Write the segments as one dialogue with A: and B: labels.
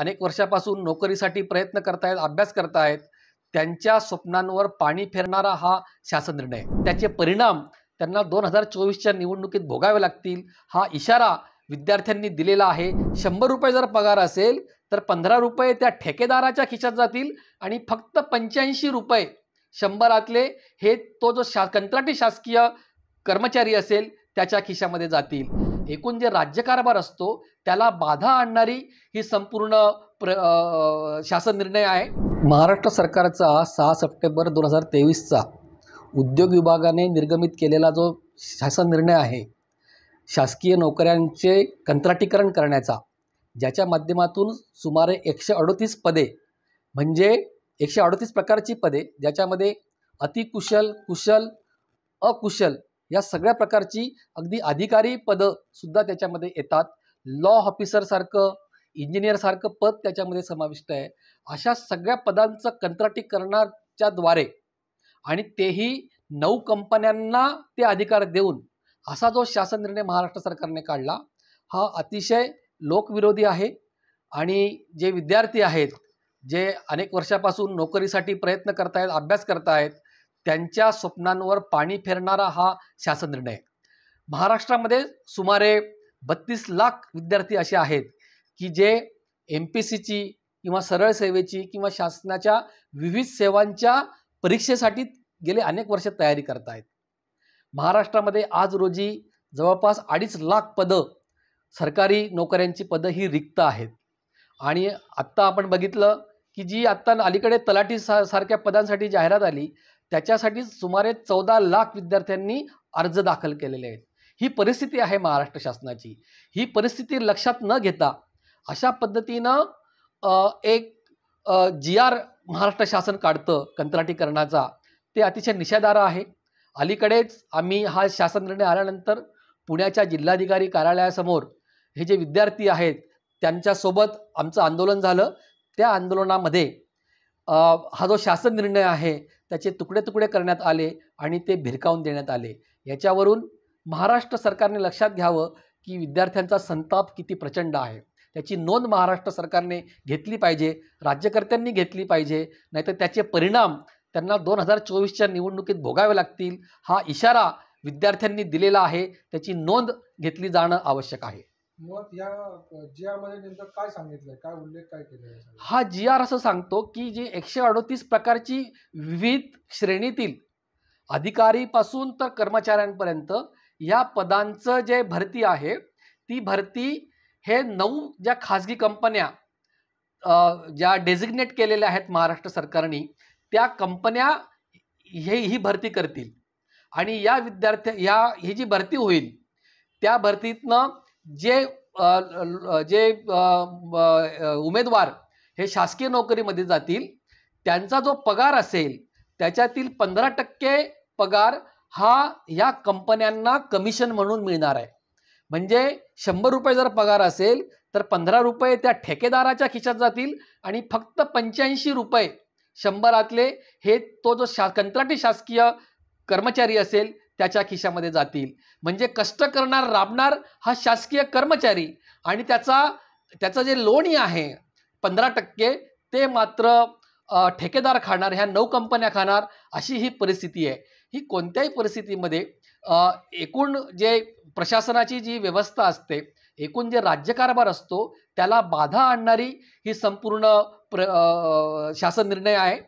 A: अनेक वर्षापासून नोकरीसाठी प्रयत्न करतायत अभ्यास करतायत त्यांच्या स्वप्नांवर पाणी फिरणारा हा शासन निर्णय त्याचे परिणाम त्यांना दोन हजार चोवीसच्या निवडणुकीत भोगावे लागतील हा इशारा विद्यार्थ्यांनी दिलेला आहे शंभर रुपये जर पगार असेल तर पंधरा रुपये त्या ठेकेदाराच्या खिशात जातील आणि फक्त पंच्याऐंशी रुपये शंभरातले हे तो जो शा कंत्राटी शासकीय कर्मचारी असेल त्याच्या खिशामध्ये जातील एकूण जे राज्यकारभार असतो त्याला बाधा आणणारी ही संपूर्ण प्र शासन निर्णय आहे महाराष्ट्र सरकारचा सहा सप्टेंबर दोन हजार तेवीसचा उद्योग विभागाने निर्गमित केलेला जो शासन निर्णय आहे शासकीय नोकऱ्यांचे कंत्राटीकरण करण्याचा ज्याच्या माध्यमातून सुमारे एकशे अडतीस पदे म्हणजे एकशे अडतीस प्रकारची पदे ज्याच्यामध्ये अतिकुशल कुशल अकुशल या सगळ्या प्रकारची अगदी अधिकारी पदंसुद्धा सुद्धा त्याच्यामध्ये येतात लॉ ऑफिसरसारखं इंजिनियरसारखं पद त्याच्यामध्ये समाविष्ट आहे अशा सगळ्या पदांचं कंत्राटीकरणाच्याद्वारे द्वारे आणि तेही नऊ कंपन्यांना ते अधिकार देऊन असा जो शासन निर्णय महाराष्ट्र सरकारने काढला हा अतिशय लोकविरोधी आहे आणि जे विद्यार्थी आहेत जे अनेक वर्षापासून नोकरीसाठी प्रयत्न करतायत अभ्यास करतायत त्यांच्या स्वप्नांवर पाणी फेरणारा हा शासन निर्णय महाराष्ट्रामध्ये सुमारे बत्तीस लाख विद्यार्थी असे आहेत की जे एम पी सीची किंवा सरळ सेवेची किंवा शासनाच्या विविध सेवांच्या परीक्षेसाठी गेले अनेक वर्ष तयारी करत आहेत महाराष्ट्रामध्ये आज रोजी जवळपास अडीच लाख पदं सरकारी नोकऱ्यांची पदं ही रिक्त आहेत आणि आत्ता आपण बघितलं की जी आत्ता अलीकडे तलाठी सारख्या पदांसाठी जाहिरात आली त्याच्यासाठी सुमारे चौदा लाख विद्यार्थ्यांनी अर्ज दाखल केलेले आहेत ही परिस्थिती आहे महाराष्ट्र शासनाची ही परिस्थिती लक्षात न घेता अशा पद्धतीनं एक जी आर महाराष्ट्र शासन काढतं कंत्राटीकरणाचा ते अतिशय निषेधार्ह आहे अलीकडेच आम्ही हा शासन निर्णय आल्यानंतर पुण्याच्या जिल्हाधिकारी कार्यालयासमोर हे जे विद्यार्थी आहेत त्यांच्यासोबत आमचं आंदोलन झालं त्या आंदोलनामध्ये हा जो शासन निर्णय आहे त्याचे तुकडे तुकडे करण्यात आले आणि ते भिरकावून देण्यात आले याच्यावरून महाराष्ट्र सरकारने लक्षात घ्यावं की विद्यार्थ्यांचा संताप किती प्रचंड आहे त्याची नोंद महाराष्ट्र सरकारने घेतली पाहिजे राज्यकर्त्यांनी घेतली पाहिजे नाहीतर त्याचे परिणाम त्यांना दोन हजार चोवीसच्या निवडणुकीत भोगावे लागतील हा इशारा विद्यार्थ्यांनी दिलेला आहे त्याची नोंद घेतली जाणं आवश्यक आहे मग या मध्ये नेमकं काय सांगितलंय काय उल्लेख काय हा जी आर असं सांगतो की जी एकशे अडतीस प्रकारची विविध श्रेणीतील अधिकारीपासून तर कर्मचाऱ्यांपर्यंत या पदांचं जे भरती आहे ती भरती हे नऊ ज्या खाजगी कंपन्या ज्या डेझिग्नेट केलेल्या आहेत महाराष्ट्र सरकारने त्या कंपन्या हे ही भरती करतील आणि या विद्यार्थ्या या ही जी भरती होईल त्या भरतीतनं जे जे उमेदवार हे शासकीय नोकरीमध्ये जातील त्यांचा जो पगार असेल त्याच्यातील पंधरा टक्के पगार हा या कंपन्यांना कमिशन म्हणून मिळणार आहे म्हणजे शंभर रुपये जर पगार असेल तर पंधरा रुपये त्या ठेकेदाराच्या खिशात जातील आणि फक्त पंच्याऐंशी रुपये शंभरातले हे तो जो शा कंत्राटी शासकीय कर्मचारी असेल त्याच्या खिशामध्ये जातील म्हणजे कष्ट करणार राबणार हा शासकीय कर्मचारी आणि त्याचा त्याचं जे लोणी आहे पंधरा टक्के ते मात्र ठेकेदार खाणार ह्या नऊ कंपन्या खाणार अशी ही परिस्थिती आहे ही कोणत्याही परिस्थितीमध्ये एकूण जे प्रशासनाची जी व्यवस्था असते एकूण जे राज्यकारभार असतो त्याला बाधा आणणारी ही संपूर्ण प्र शासन निर्णय आहे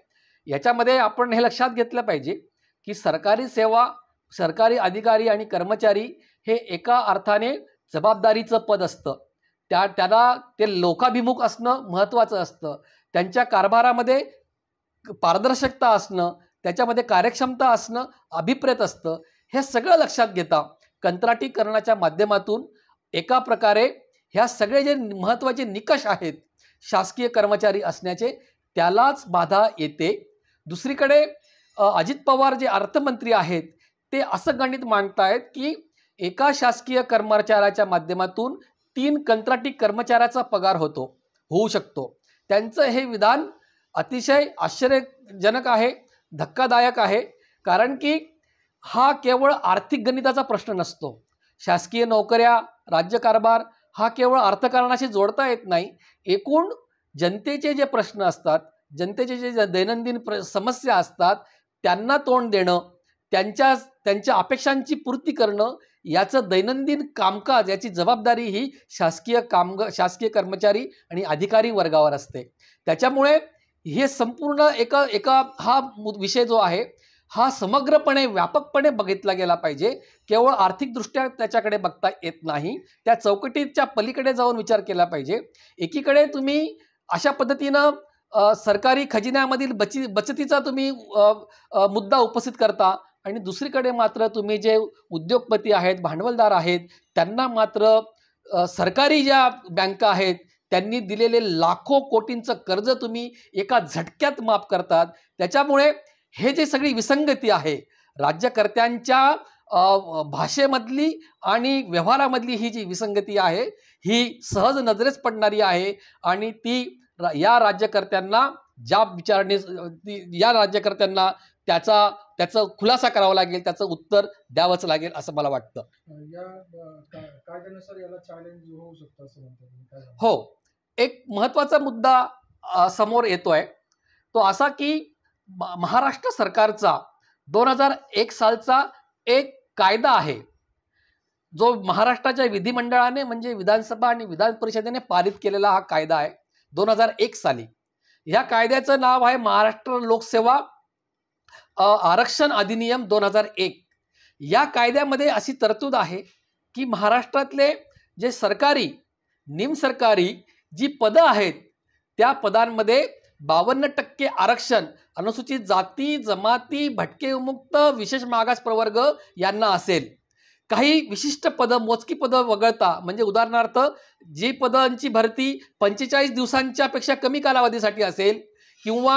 A: याच्यामध्ये आपण हे लक्षात घेतलं पाहिजे की सरकारी सेवा सरकारी अधिकारी आणि कर्मचारी हे एका अर्थाने जबाबदारीचं पद असतं त्या त्याला ते लोकाभिमुख असणं महत्त्वाचं असतं त्यांच्या कारभारामध्ये पारदर्शकता असणं त्याच्यामध्ये कार्यक्षमता असणं अभिप्रेत असतं हे सगळं लक्षात घेता कंत्राटीकरणाच्या माध्यमातून एका प्रकारे ह्या सगळे जे महत्त्वाचे निकष आहेत शासकीय कर्मचारी असण्याचे त्यालाच बाधा येते दुसरीकडे अजित पवार जे अर्थमंत्री आहेत ते असं गणित मांडतायत की एका शासकीय कर्मचाऱ्याच्या माध्यमातून तीन कंत्राटी कर्मचाऱ्याचा पगार होतो होऊ शकतो त्यांचं हे विधान अतिशय आश्चर्यजनक आहे धक्कादायक आहे कारण की हा केवळ आर्थिक गणिताचा प्रश्न नसतो शासकीय नोकऱ्या राज्यकारभार हा केवळ अर्थकारणाशी जोडता येत नाही एकूण जनतेचे जे प्रश्न असतात जनतेचे जे दैनंदिन प्र समस्या असतात त्यांना तोंड देणं त्यांच्या त्यांच्या अपेक्षांची पूर्ती करणं याचं दैनंदिन कामकाज याची जबाबदारी ही शासकीय कामग शासकीय कर्मचारी आणि अधिकारी वर्गावर असते त्याच्यामुळे हे संपूर्ण एका एका हा विषय जो आहे हा समग्रपणे व्यापकपणे बघितला गेला पाहिजे केवळ आर्थिकदृष्ट्या त्याच्याकडे बघता येत नाही त्या चौकटीच्या पलीकडे जाऊन विचार केला पाहिजे एकीकडे तुम्ही अशा पद्धतीनं सरकारी खजिन्यामधील बची बचतीचा तुम्ही मुद्दा उपस्थित करता आणि दुसरीकडे मात्र तुम्ही जे उद्योगपती आहेत भांडवलदार आहेत त्यांना मात्र सरकारी ज्या बँका आहेत त्यांनी दिलेले लाखो कोटींचं कर्ज तुम्ही एका झटक्यात माफ करतात त्याच्यामुळे हे जे सगळी विसंगती आहे राज्यकर्त्यांच्या भाषेमधली आणि व्यवहारामधली ही जी विसंगती आहे ही सहज नजरेस पडणारी आहे आणि ती या राज्यकर्त्यांना ज्या विचाराने या राज्यकर्त्यांना त्याचा त्याचा खुलासा करावा लागेल त्याचं उत्तर द्यावंच लागेल असं मला वाटतं हो एक महत्वाचा मुद्दा समोर येतोय तो असा की महाराष्ट्र सरकारचा दोन हजार एक सालचा एक कायदा आहे जो महाराष्ट्राच्या विधिमंडळाने म्हणजे विधानसभा आणि विधान परिषदेने पारित केलेला हा कायदा आहे दोन हजार एक साली या कायद्याचं नाव आहे महाराष्ट्र लोकसेवा आरक्षण अधिनियम दोन हजार एक या कायद्यामध्ये अशी तरतूद आहे की महाराष्ट्रातले जे सरकारी निम सरकारी जी पदं आहेत त्या पदांमध्ये बावन्न टक्के आरक्षण अनुसूचित जाती जमाती भटके विमुक्त विशेष मागास प्रवर्ग यांना असेल काही विशिष्ट पदं मोजकी पदं वगळता म्हणजे उदाहरणार्थ जी पदांची भरती पंचेचाळीस दिवसांच्या पेक्षा कमी कालावधीसाठी असेल किंवा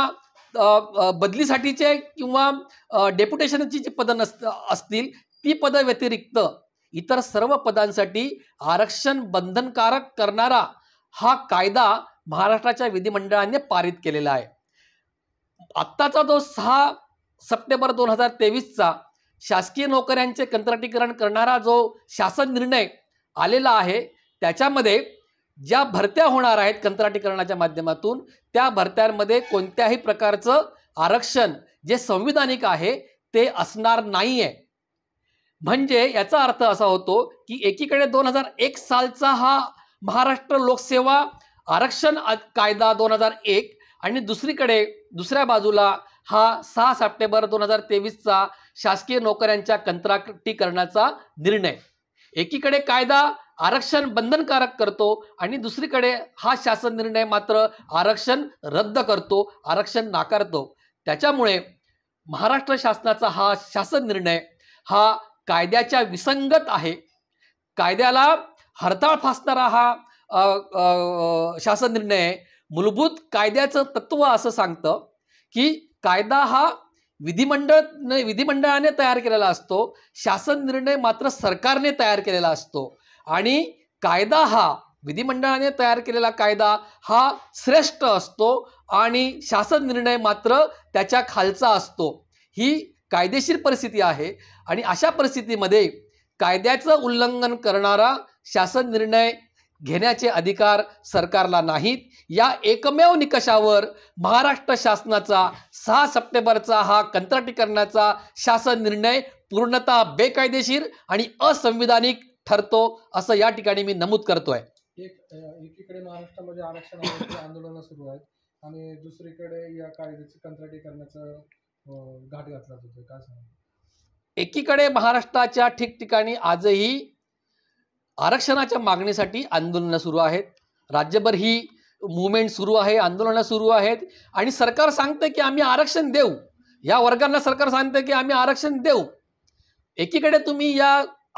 A: बदलीसाठीचे किंवा डेप्युटेशनची जी पदं नस असतील ती पदं व्यतिरिक्त इतर सर्व पदांसाठी आरक्षण बंधनकारक करणारा हा कायदा महाराष्ट्राच्या विधिमंडळाने पारित केलेला आहे आत्ताचा जो सहा सप्टेंबर दोन हजार तेवीसचा शासकीय नोकऱ्यांचे कंत्राटीकरण करणारा जो शासन निर्णय आलेला आहे त्याच्यामध्ये ज्या भरत्या होणार आहेत कंत्राटीकरणाच्या माध्यमातून त्या भरत्यांमध्ये कोणत्याही प्रकारचं आरक्षण जे संविधानिक आहे ते असणार नाही आहे म्हणजे याचा अर्थ असा होतो की एकीकडे दोन हजार एक सालचा हा महाराष्ट्र लोकसेवा आरक्षण कायदा दोन हजार एक आणि दुसरीकडे दुसऱ्या बाजूला हा सहा सप्टेंबर दोन हजार तेवीसचा शासकीय नोकऱ्यांच्या कंत्राटीकरणाचा निर्णय एकीकडे कायदा आरक्षण बंधनकारक करतो आणि दुसरीकडे हा शासन निर्णय मात्र आरक्षण रद्द करतो आरक्षण नाकारतो त्याच्यामुळे महाराष्ट्र शासनाचा हा शासन निर्णय हा कायद्याच्या विसंगत आहे कायद्याला हरताळ फासणारा हा शासन निर्णय मूलभूत कायद्याचं तत्व असं सांगतं की कायदा हा विधिमंडळ विधिमंडळाने तयार केलेला असतो शासन निर्णय मात्र सरकारने तयार केलेला असतो आणि कायदा हा विधिमंडळाने तयार केलेला कायदा हा श्रेष्ठ असतो आणि शासन निर्णय मात्र त्याच्या खालचा असतो ही कायदेशीर परिस्थिती आहे आणि अशा परिस्थितीमध्ये कायद्याचं उल्लंघन करणारा शासन निर्णय घेण्याचे अधिकार सरकारला नाहीत या एकमेव निकषावर महाराष्ट्र शासनाचा सहा सप्टेंबरचा हा कंत्राटीकरणाचा शासन निर्णय पूर्णतः बेकायदेशीर आणि असंविधानिक ठरतो असं या ठिकाणी मी नमूद करतोय एकीकडे महाराष्ट्रामध्ये आरक्षण आंदोलन सुरू आहेत आणि दुसरीकडे या घाट घातला एकीकडे महाराष्ट्राच्या ठिकठिकाणी आजही आरक्षणाच्या मागणीसाठी आंदोलनं सुरू आहेत राज्यभर ही मुवमेंट सुरू आहे आंदोलनं सुरू आहेत आणि सरकार सांगतं की आम्ही आरक्षण देऊ या वर्गांना सरकार सांगतं की आम्ही आरक्षण देऊ एकीकडे तुम्ही या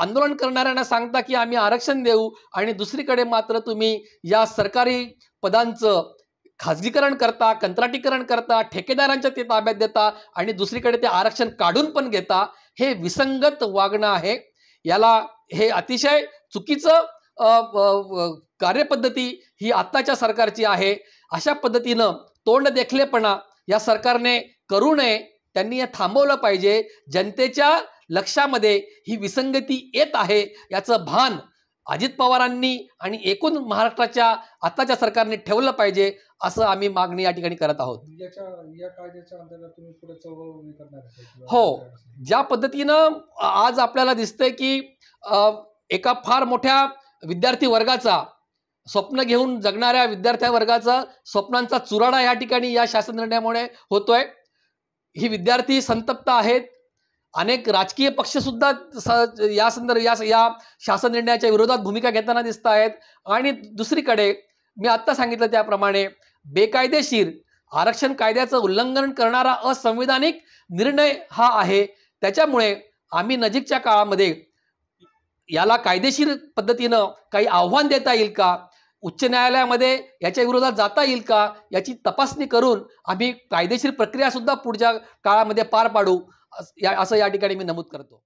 A: आंदोलन करणाऱ्यांना सांगता की आम्ही आरक्षण देऊ आणि दुसरीकडे मात्र तुम्ही या सरकारी पदांचं खाजगीकरण करता कंत्राटीकरण करता ठेकेदारांच्या ते ताब्यात देता आणि दुसरीकडे ते आरक्षण काढून पण घेता हे विसंगत वागणं आहे याला हे अतिशय चुकीचं कार्यपद्धती ही आत्ताच्या सरकारची आहे अशा पद्धतीनं तोंड देखलेपणा या सरकारने करू नये त्यांनी हे थांबवलं पाहिजे जनतेच्या लक्षामध्ये ही विसंगती येत आहे याचं भान अजित पवारांनी आणि एकूण महाराष्ट्राच्या आताच्या सरकारने ठेवलं पाहिजे असं आम्ही मागणी या ठिकाणी करत आहोत हो ज्या पद्धतीनं आज आपल्याला दिसतंय की एका फार मोठ्या विद्यार्थी वर्गाचा स्वप्न घेऊन जगणाऱ्या विद्यार्थ्या वर्गाचा स्वप्नांचा चुराडा या ठिकाणी या शासन निर्णयामुळे होतोय ही विद्यार्थी संतप्त आहेत अनेक राजकीय पक्षसुद्धा स या संदर्भ या या शासन निर्णयाच्या विरोधात भूमिका घेताना दिसत आहेत आणि दुसरीकडे मी आत्ता सांगितलं त्याप्रमाणे बेकायदेशीर आरक्षण कायद्याचं उल्लंघन करणारा असंवैधानिक निर्णय हा आहे त्याच्यामुळे आम्ही नजीकच्या काळामध्ये याला कायदेशीर पद्धतीनं काही आव्हान देता येईल का उच्च न्यायालयामध्ये याच्या विरोधात जाता येईल का याची तपासणी करून आम्ही कायदेशीर प्रक्रिया सुद्धा पुढच्या काळामध्ये पार पाडू या असं या ठिकाणी मी नमूद करतो